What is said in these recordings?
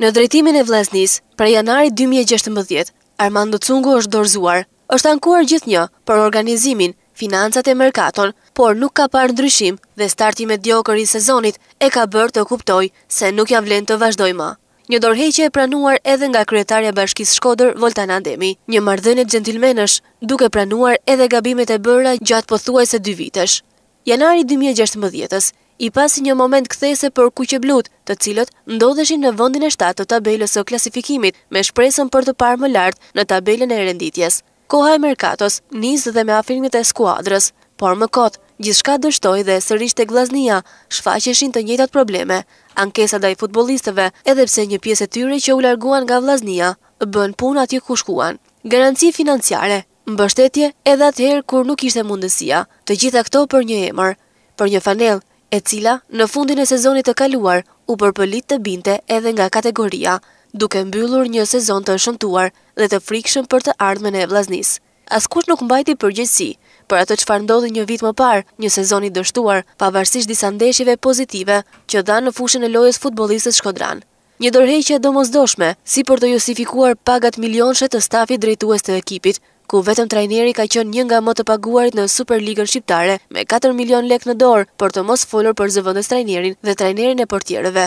Në drejtimin e vlesnis, pre janari 2016, Armando Cungu është dorzuar. është ankuar gjithë një për organizimin, financat e mërkaton, por nuk ka parë ndryshim dhe starti me diokër i sezonit e ka bërë të kuptoj se nuk ja vlen të vazhdoj ma. Një dorheqe e pranuar edhe nga kryetarja bashkis Shkoder, Voltan Andemi. Një mardhenit gjentilmenësh duke pranuar edhe gabimet e bëra gjatë pëthuaj se dy vitesh. Janari 2016-ës, i pasi një moment këthese për kuqe blut, të cilët ndodheshin në vëndin e 7 të tabelës o klasifikimit me shpresën për të parë më lartë në tabelën e renditjes. Koha e Merkatos nizë dhe me afirmit e skuadrës, por më kotë, gjithë shka dështoj dhe sërrisht e glaznia, shfaqeshin të njëtat probleme, ankesa da i futbolistëve edhe pse një pjesë tyre që u larguan nga glaznia, bën pun atje kushkuan. Garanci financiare, mbështetje edhe atëherë kur nuk ishte mundësia, të gjitha këto për një emër, për një fanel, e cila në fundin e sezonit të kaluar u përpëllit të binte edhe nga kategoria, duke mbyllur një sezon të shëntuar dhe të frikshëm për të ardhmen e vlaznis. Askush nuk mbajti përgjithsi, për atë që farë ndodhi një vit më parë, një sezoni dështuar, pavarësisht disa ndeshive pozitive që dha në fushën e lojës futbolistës Shkodran. Një dorheqe do mos doshme, si për të justifikuar pagat milionshe të stafi drejtues të ekipit, ku vetëm trajneri ka qënë një nga më të paguarit në Superligën Shqiptare me 4 milion lek në dorë për të mos folur për zëvëndës trajnerin dhe trajnerin e portjereve.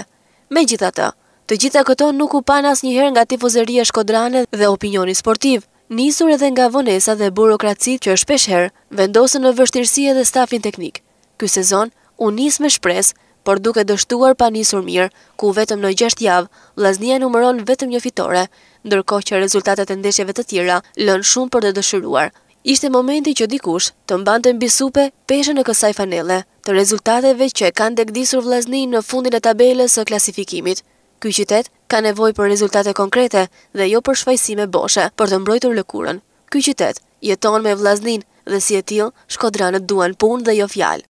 Me gjitha të, të gjitha këto nuk u pan as njëherë nga tifozeria shkodrane dhe opinioni sportiv, nisur edhe nga vonesa dhe burokracit që është pesherë vendosën në vështirësi edhe stafin teknik. Ky sezon u nis me shpresë, por duke dështuar pa nisur mirë, ku vetëm në 6 javë, Vllaznia numëron vetëm një fitore, ndërkohë që rezultatet e ndeshjeve të tjera lënë shumë për të dëshiruar. Ishte momenti që dikush të mbante të mbisupe peshen e kësaj fanele të rezultateve që e kanë degdisur vlazni në fundin e tabeles së klasifikimit. Ky qytet ka nevoj për rezultate konkrete dhe jo për shfajsime boshe për të mbrojtur lëkurën. Ky qytet jeton me vlaznin dhe si e til, shkodranët duan pun dhe jo fjalë.